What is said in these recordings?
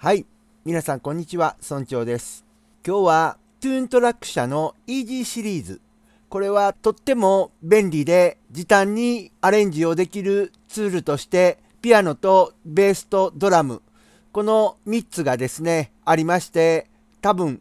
はい皆さんこんにちは村長です今日はトゥーントラック社の EG シリーズこれはとっても便利で時短にアレンジをできるツールとしてピアノとベースとドラムこの3つがですねありまして多分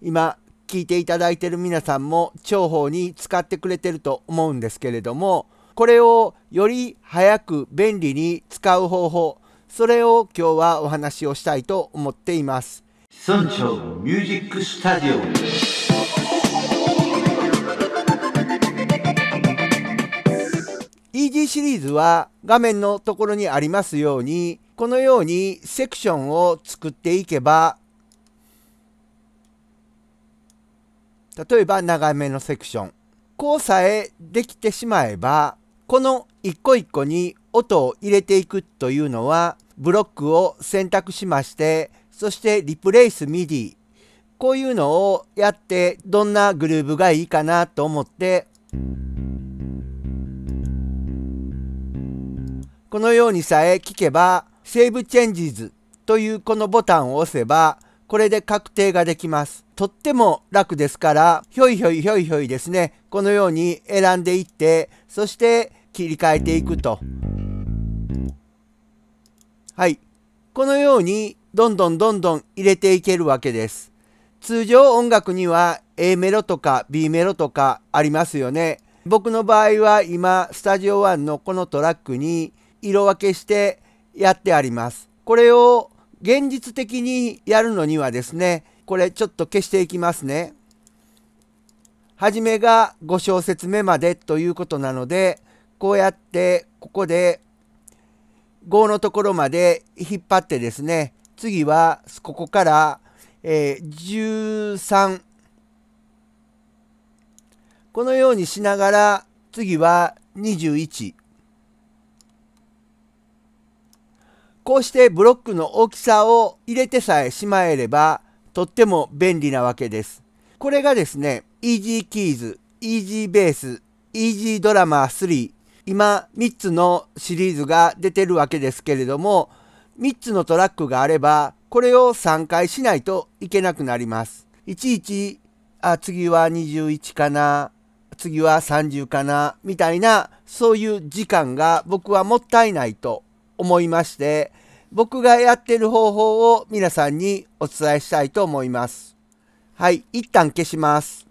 今聞いていただいてる皆さんも重宝に使ってくれてると思うんですけれどもこれをより早く便利に使う方法それを今日はお話をしたいと思っています。村長ミュージックスタジオイージーシリーズは画面のところにありますようにこのようにセクションを作っていけば例えば長めのセクションこうさえできてしまえばこの一個一個に音を入れていくというのはブロックを選択しましてそしてリプレイス MIDI こういうのをやってどんなグルーブがいいかなと思ってこのようにさえ聞けばセーブチェンジズというこのボタンを押せばこれで確定ができます。とっても楽ですからひょいひょいひょいひょいですねこのように選んでいってそして切り替えていくと。はい。このように、どんどんどんどん入れていけるわけです。通常音楽には A メロとか B メロとかありますよね。僕の場合は今、スタジオンのこのトラックに色分けしてやってあります。これを現実的にやるのにはですね、これちょっと消していきますね。はじめが5小節目までということなので、こうやってここで5のところまで引っ張ってですね、次はここから、えー、13このようにしながら次は21こうしてブロックの大きさを入れてさえしまえればとっても便利なわけです。これがですね、EasyKeys、EasyBase、EasyDrama3 今3つのシリーズが出てるわけですけれども3つのトラックがあればこれを3回しないといけなくなります。いちいちあ次は21かな次は30かなみたいなそういう時間が僕はもったいないと思いまして僕がやってる方法を皆さんにお伝えしたいと思います。はい、一旦消します。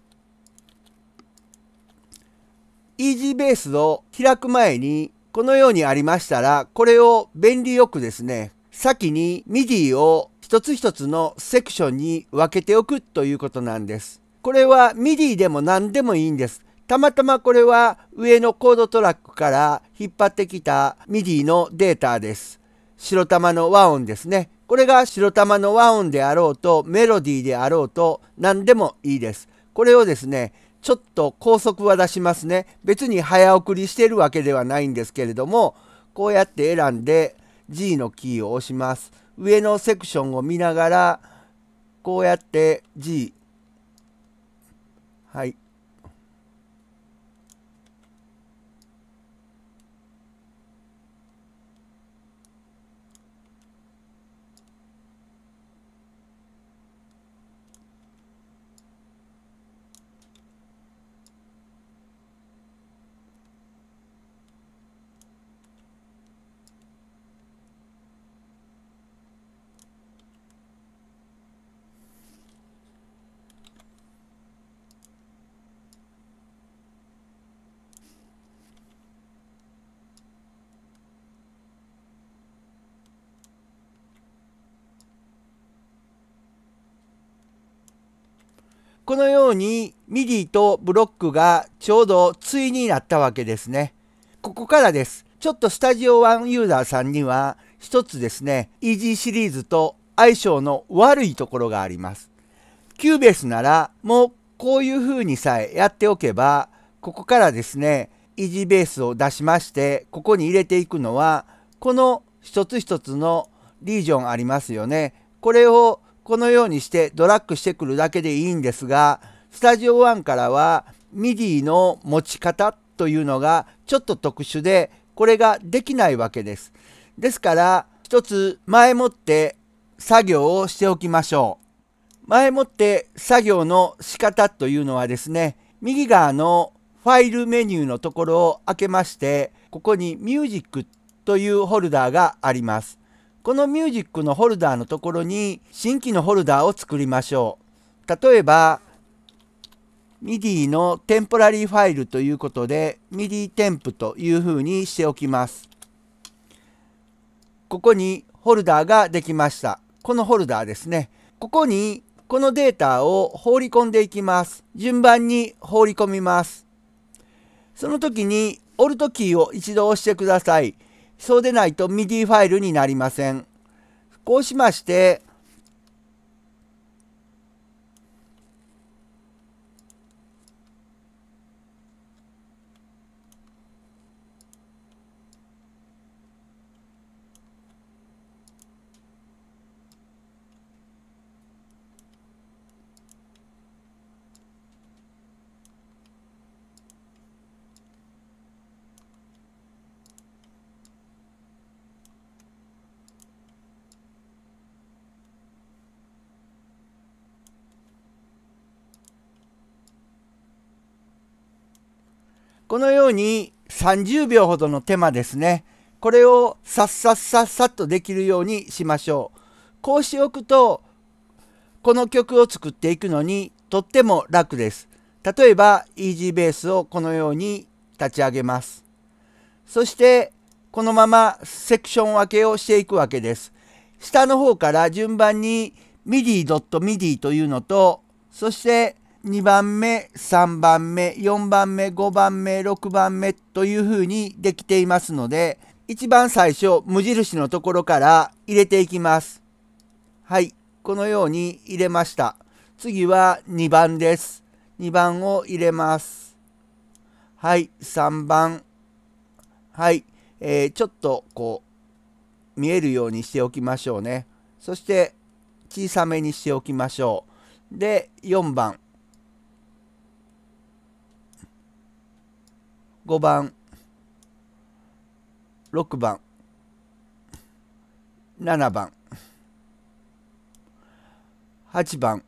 イージーベースを開く前に、このようにありましたら、これを便利よくですね、先に MIDI を一つ一つのセクションに分けておくということなんです。これは MIDI でも何でもいいんです。たまたまこれは上のコードトラックから引っ張ってきた MIDI のデータです。白玉の和音ですね。これが白玉の和音であろうとメロディーであろうと何でもいいです。これをですね、ちょっと高速は出しますね。別に早送りしてるわけではないんですけれども、こうやって選んで G のキーを押します。上のセクションを見ながら、こうやって G。はい。このようにミディとブロックがちょうど対になったわけですね。ここからです。ちょっとスタジオワンユーザーさんには一つですね、イージーシリーズと相性の悪いところがあります。キューベースならもうこういう風にさえやっておけば、ここからですね、イージーベースを出しまして、ここに入れていくのは、この一つ一つのリージョンありますよね。これをこのようにしてドラッグしてくるだけでいいんですが、スタジオンからは MIDI の持ち方というのがちょっと特殊で、これができないわけです。ですから、一つ前もって作業をしておきましょう。前もって作業の仕方というのはですね、右側のファイルメニューのところを開けまして、ここにミュージックというホルダーがあります。このミュージックのホルダーのところに新規のホルダーを作りましょう。例えば、MIDI のテンポラリーファイルということで MIDI テンプというふうにしておきます。ここにホルダーができました。このホルダーですね。ここにこのデータを放り込んでいきます。順番に放り込みます。その時に Alt キーを一度押してください。そうでないと MIDI ファイルになりません。こうしまして、このように30秒ほどの手間ですね。これをさっさっさっさっとできるようにしましょう。こうしておくと、この曲を作っていくのにとっても楽です。例えば、イージーベースをこのように立ち上げます。そして、このままセクション分けをしていくわけです。下の方から順番に midi.midi というのと、そして2番目、3番目、4番目、5番目、6番目という風にできていますので、一番最初、無印のところから入れていきます。はい、このように入れました。次は2番です。2番を入れます。はい、3番。はい、えー、ちょっとこう、見えるようにしておきましょうね。そして、小さめにしておきましょう。で、4番。5番6番7番8番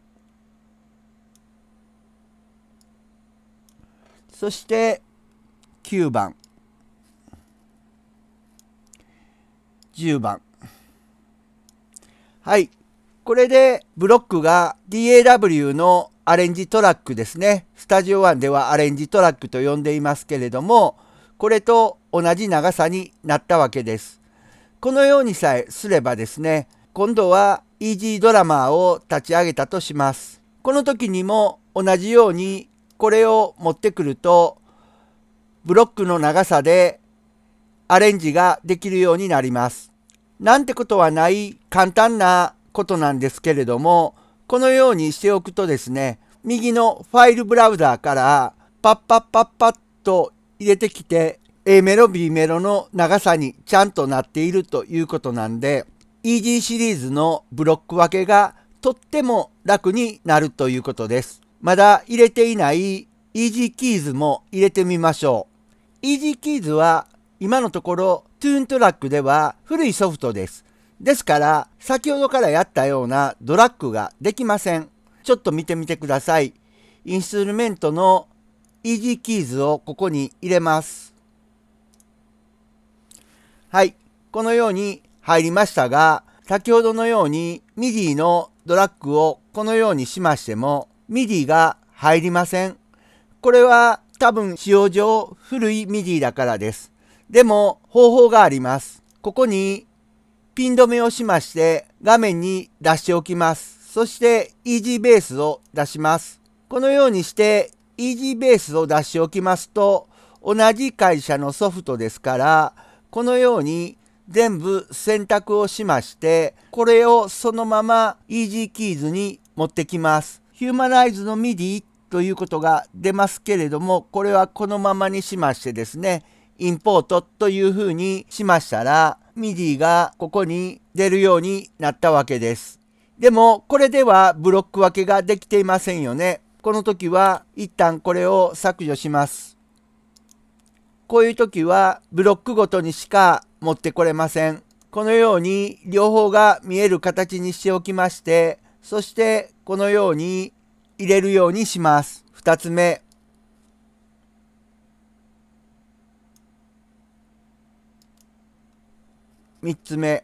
そして9番10番はいこれでブロックが DAW のアレンジトラックですね。スタジオ1ではアレンジトラックと呼んでいますけれども、これと同じ長さになったわけです。このようにさえすればですね、今度は EG ドラマーを立ち上げたとします。この時にも同じようにこれを持ってくると、ブロックの長さでアレンジができるようになります。なんてことはない簡単なことなんですけれども、このようにしておくとですね、右のファイルブラウザーからパッパッパッパッと入れてきて A メロ B メロの長さにちゃんとなっているということなんで EG シリーズのブロック分けがとっても楽になるということです。まだ入れていない EG キーズも入れてみましょう。EG キーズは今のところトゥーントラックでは古いソフトです。ですから、先ほどからやったようなドラッグができません。ちょっと見てみてください。インストゥルメントの Easy k キーズをここに入れます。はい。このように入りましたが、先ほどのように MIDI のドラッグをこのようにしましても MIDI が入りません。これは多分使用上古い MIDI だからです。でも方法があります。ここにピン止めをしまして画面に出しておきます。そしてイージーベースを出します。このようにしてイージーベースを出しておきますと同じ会社のソフトですからこのように全部選択をしましてこれをそのままイージーキーズに持ってきます。ヒューマ i イズの MIDI ということが出ますけれどもこれはこのままにしましてですねインポートというふうにしましたら MIDI がここに出るようになったわけです。でも、これではブロック分けができていませんよね。この時は一旦これを削除します。こういう時はブロックごとにしか持ってこれません。このように両方が見える形にしておきまして、そしてこのように入れるようにします。2つ目、3つ目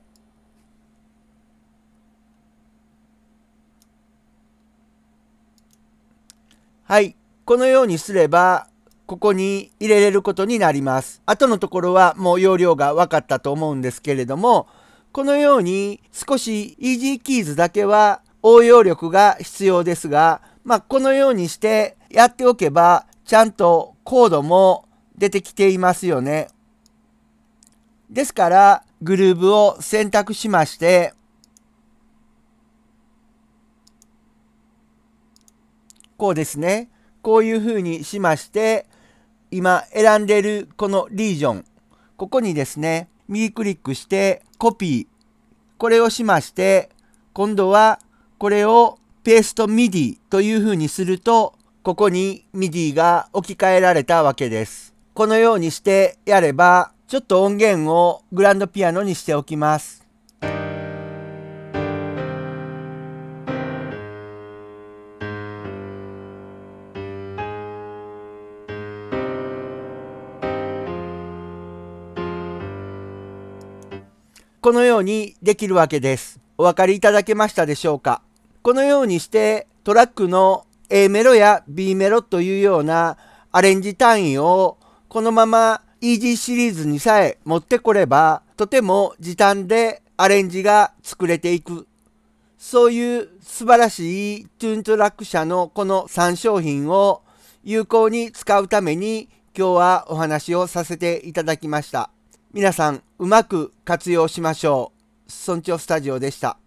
はいこのようにすればここに入れれることになります後のところはもう容量が分かったと思うんですけれどもこのように少し EG キーズだけは応用力が必要ですが、まあ、このようにしてやっておけばちゃんとコードも出てきていますよね。ですからグルーブを選択しまして、こうですね。こういう風にしまして、今選んでるこのリージョン、ここにですね、右クリックしてコピー、これをしまして、今度はこれをペースト MIDI という風にすると、ここに MIDI が置き換えられたわけです。このようにしてやれば、ちょっと音源をグランドピアノにしておきます。このようにできるわけです。お分かりいただけましたでしょうかこのようにしてトラックの A メロや B メロというようなアレンジ単位をこのままイージーシリーズにさえ持ってこれば、とても時短でアレンジが作れていく。そういう素晴らしいトゥーントラック社のこの3商品を有効に使うために今日はお話をさせていただきました。皆さんうまく活用しましょう。村長スタジオでした。